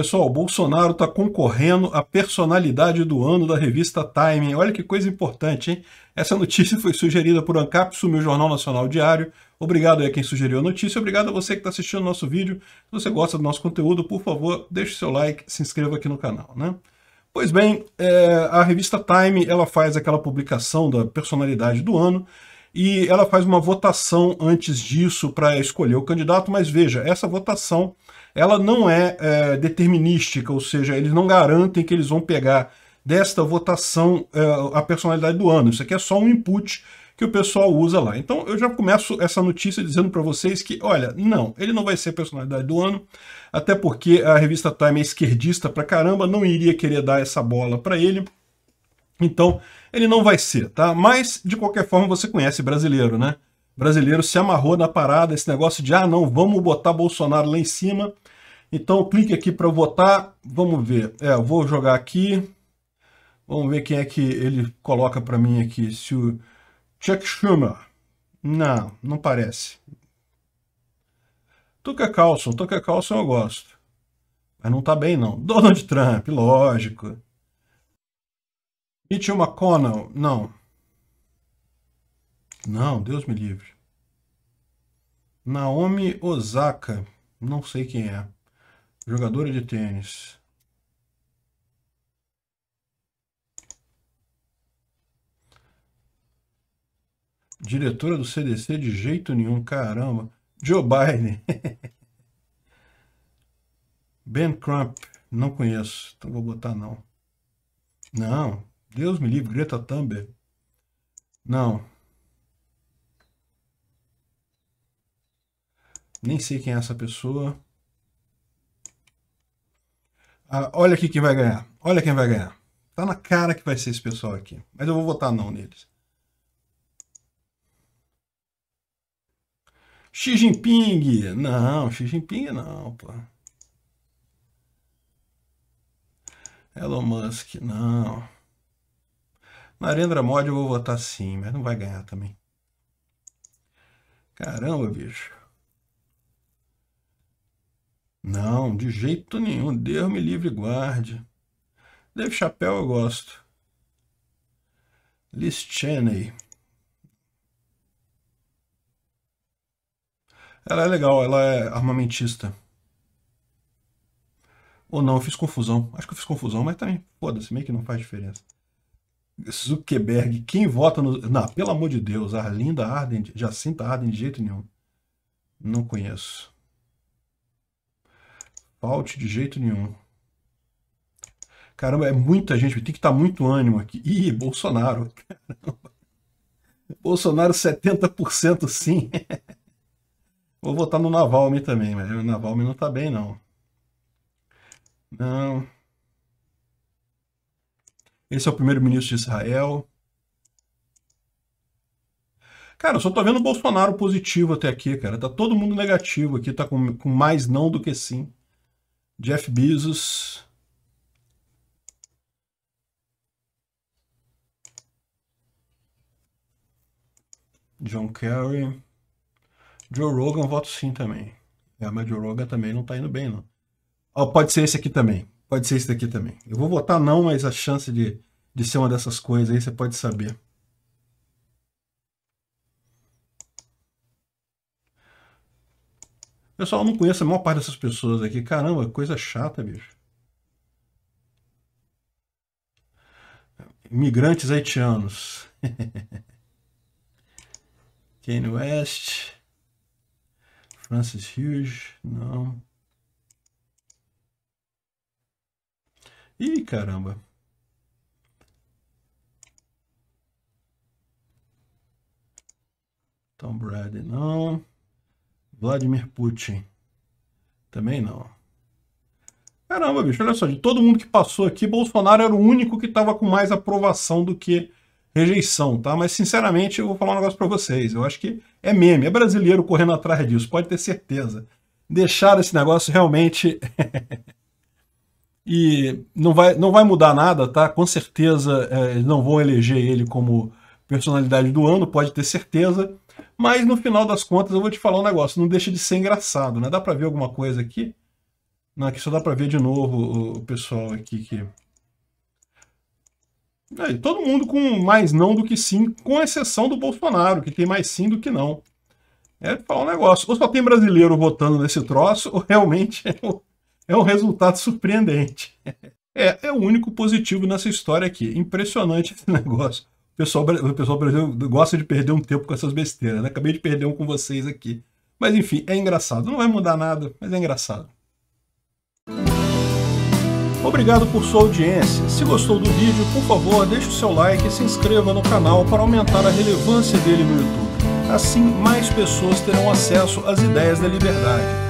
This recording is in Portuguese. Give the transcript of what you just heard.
Pessoal, Bolsonaro está concorrendo à personalidade do ano da revista Time. Olha que coisa importante, hein? Essa notícia foi sugerida por Ancapsu, meu Jornal Nacional Diário. Obrigado a quem sugeriu a notícia. Obrigado a você que está assistindo o nosso vídeo. Se você gosta do nosso conteúdo, por favor, deixe seu like, se inscreva aqui no canal, né? Pois bem, é, a revista Time ela faz aquela publicação da personalidade do ano e ela faz uma votação antes disso para escolher o candidato, mas veja, essa votação ela não é, é, determinística, ou seja, eles não garantem que eles vão pegar desta votação é, a personalidade do ano. Isso aqui é só um input que o pessoal usa lá. Então eu já começo essa notícia dizendo para vocês que, olha, não, ele não vai ser personalidade do ano, até porque a revista Time é esquerdista pra caramba, não iria querer dar essa bola para ele. Então, ele não vai ser, tá? Mas, de qualquer forma, você conhece brasileiro, né? Brasileiro se amarrou na parada, esse negócio de, ah, não, vamos botar Bolsonaro lá em cima. Então, clique aqui para votar. Vamos ver. É, eu vou jogar aqui. Vamos ver quem é que ele coloca para mim aqui. Se o Chuck Schumer. Não, não parece. Tucker Carlson. Tucker Carlson eu gosto. Mas não tá bem, não. Donald Trump, lógico. Mitchell McConnell, não. Não, Deus me livre. Naomi Osaka, não sei quem é. Jogadora de tênis. Diretora do CDC de jeito nenhum, caramba. Joe Biden. ben Crump, não conheço, então vou botar não. Não, Deus me livre, Greta Thunberg. Não. Nem sei quem é essa pessoa. Ah, olha aqui quem vai ganhar. Olha quem vai ganhar. Tá na cara que vai ser esse pessoal aqui. Mas eu vou votar não neles. Xi Jinping. Não, Xi Jinping não, pô. Elon Musk, não. Narendra Modi eu vou votar sim, mas não vai ganhar também. Caramba, bicho. Não, de jeito nenhum. Deus me livre e guarde. Dave Chapéu eu gosto. Liz Cheney. Ela é legal, ela é armamentista. Ou não, eu fiz confusão. Acho que eu fiz confusão, mas também, foda-se, meio que não faz diferença. Zuckerberg, quem vota no. Não, pelo amor de Deus, Arlinda Arden, Jacinta Arden de jeito nenhum. Não conheço. Falte de jeito nenhum. Caramba, é muita gente, tem que estar tá muito ânimo aqui. Ih, Bolsonaro. Caramba. Bolsonaro 70% sim. Vou votar no Navalme também, mas o Navalme não tá bem, não. Não. Esse é o primeiro-ministro de Israel. Cara, eu só tô vendo o Bolsonaro positivo até aqui, cara. Tá todo mundo negativo aqui, tá com, com mais não do que sim. Jeff Bezos. John Kerry. Joe Rogan, voto sim também. É, mas Joe Rogan também não tá indo bem, não. Oh, pode ser esse aqui também. Pode ser isso daqui também. Eu vou votar não, mas a chance de, de ser uma dessas coisas aí você pode saber. Pessoal, eu não conheço a maior parte dessas pessoas aqui. Caramba, coisa chata, bicho. Imigrantes haitianos. Kanye West. Francis Hughes. Não. Ih, caramba. Tom Brady, não. Vladimir Putin. Também não. Caramba, bicho, olha só, de todo mundo que passou aqui, Bolsonaro era o único que estava com mais aprovação do que rejeição, tá? Mas, sinceramente, eu vou falar um negócio para vocês. Eu acho que é meme, é brasileiro correndo atrás disso, pode ter certeza. Deixaram esse negócio realmente... e não vai, não vai mudar nada, tá? Com certeza é, não vão eleger ele como personalidade do ano, pode ter certeza. Mas no final das contas eu vou te falar um negócio, não deixa de ser engraçado, né? Dá para ver alguma coisa aqui? Não, aqui só dá para ver de novo o pessoal aqui que... Aí, todo mundo com mais não do que sim, com exceção do Bolsonaro, que tem mais sim do que não. É falar um negócio. Ou só tem brasileiro votando nesse troço, ou realmente é o é um resultado surpreendente. É, é o único positivo nessa história aqui. Impressionante esse negócio. O pessoal, o pessoal brasileiro gosta de perder um tempo com essas besteiras, né? Acabei de perder um com vocês aqui. Mas enfim, é engraçado. Não vai mudar nada, mas é engraçado. Obrigado por sua audiência. Se gostou do vídeo, por favor, deixe o seu like e se inscreva no canal para aumentar a relevância dele no YouTube. Assim, mais pessoas terão acesso às ideias da liberdade